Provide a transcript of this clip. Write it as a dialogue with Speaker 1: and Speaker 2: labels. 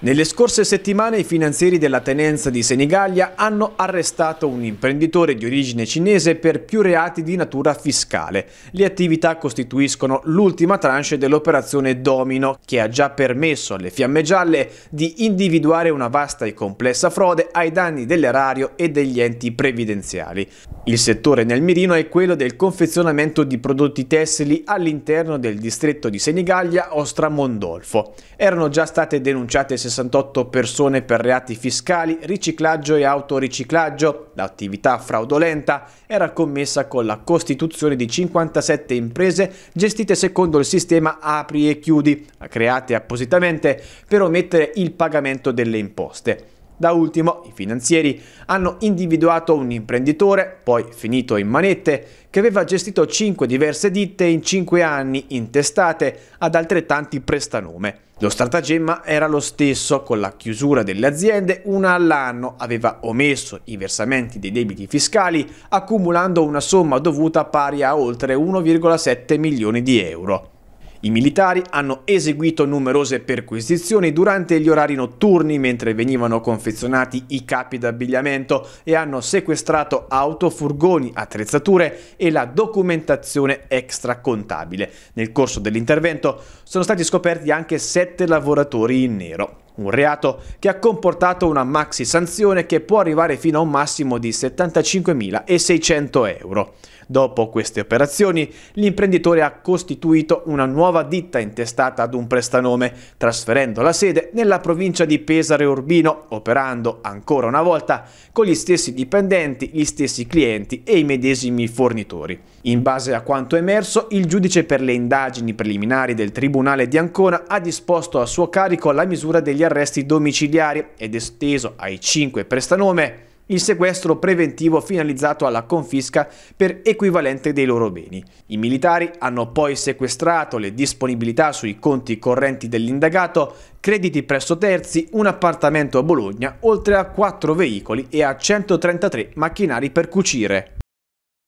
Speaker 1: Nelle scorse settimane i finanzieri della tenenza di Senigallia hanno arrestato un imprenditore di origine cinese per più reati di natura fiscale. Le attività costituiscono l'ultima tranche dell'operazione Domino, che ha già permesso alle Fiamme Gialle di individuare una vasta e complessa frode ai danni dell'erario e degli enti previdenziali. Il settore nel mirino è quello del confezionamento di prodotti tessili all'interno del distretto di Senigallia Ostra Mondolfo. Erano già state denunciate 68 persone per reati fiscali, riciclaggio e autoriciclaggio. L'attività fraudolenta era commessa con la costituzione di 57 imprese gestite secondo il sistema apri e chiudi, create appositamente per omettere il pagamento delle imposte. Da ultimo, i finanzieri hanno individuato un imprenditore, poi finito in manette, che aveva gestito cinque diverse ditte in cinque anni intestate ad altrettanti prestanome. Lo stratagemma era lo stesso, con la chiusura delle aziende una all'anno aveva omesso i versamenti dei debiti fiscali accumulando una somma dovuta pari a oltre 1,7 milioni di euro. I militari hanno eseguito numerose perquisizioni durante gli orari notturni mentre venivano confezionati i capi d'abbigliamento e hanno sequestrato auto, furgoni, attrezzature e la documentazione extracontabile. Nel corso dell'intervento sono stati scoperti anche sette lavoratori in nero un reato che ha comportato una maxi sanzione che può arrivare fino a un massimo di 75.600 euro. Dopo queste operazioni, l'imprenditore ha costituito una nuova ditta intestata ad un prestanome, trasferendo la sede nella provincia di Pesare Urbino, operando ancora una volta con gli stessi dipendenti, gli stessi clienti e i medesimi fornitori. In base a quanto emerso, il giudice per le indagini preliminari del Tribunale di Ancona ha disposto a suo carico la misura degli arresti domiciliari ed esteso ai 5 prestanome il sequestro preventivo finalizzato alla confisca per equivalente dei loro beni. I militari hanno poi sequestrato le disponibilità sui conti correnti dell'indagato, crediti presso terzi, un appartamento a Bologna, oltre a 4 veicoli e a 133 macchinari per cucire.